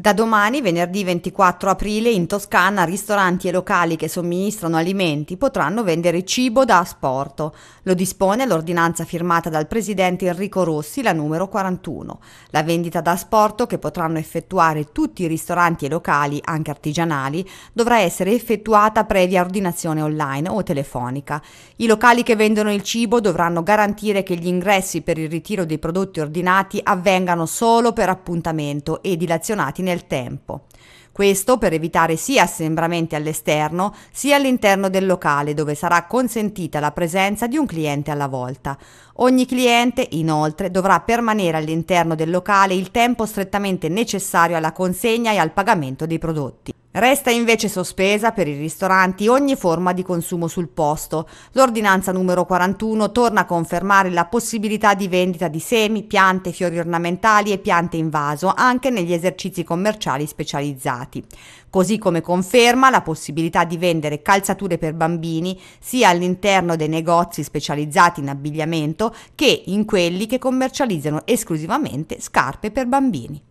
Da domani, venerdì 24 aprile, in Toscana ristoranti e locali che somministrano alimenti potranno vendere cibo da asporto. Lo dispone l'ordinanza firmata dal presidente Enrico Rossi, la numero 41. La vendita da asporto che potranno effettuare tutti i ristoranti e locali, anche artigianali, dovrà essere effettuata previa ordinazione online o telefonica. I locali che vendono il cibo dovranno garantire che gli ingressi per il ritiro dei prodotti ordinati avvengano solo per appuntamento e dilazionati nel tempo. Questo per evitare sia assembramenti all'esterno sia all'interno del locale dove sarà consentita la presenza di un cliente alla volta. Ogni cliente inoltre dovrà permanere all'interno del locale il tempo strettamente necessario alla consegna e al pagamento dei prodotti. Resta invece sospesa per i ristoranti ogni forma di consumo sul posto. L'ordinanza numero 41 torna a confermare la possibilità di vendita di semi, piante, fiori ornamentali e piante in vaso anche negli esercizi commerciali specializzati. Così come conferma la possibilità di vendere calzature per bambini sia all'interno dei negozi specializzati in abbigliamento che in quelli che commercializzano esclusivamente scarpe per bambini.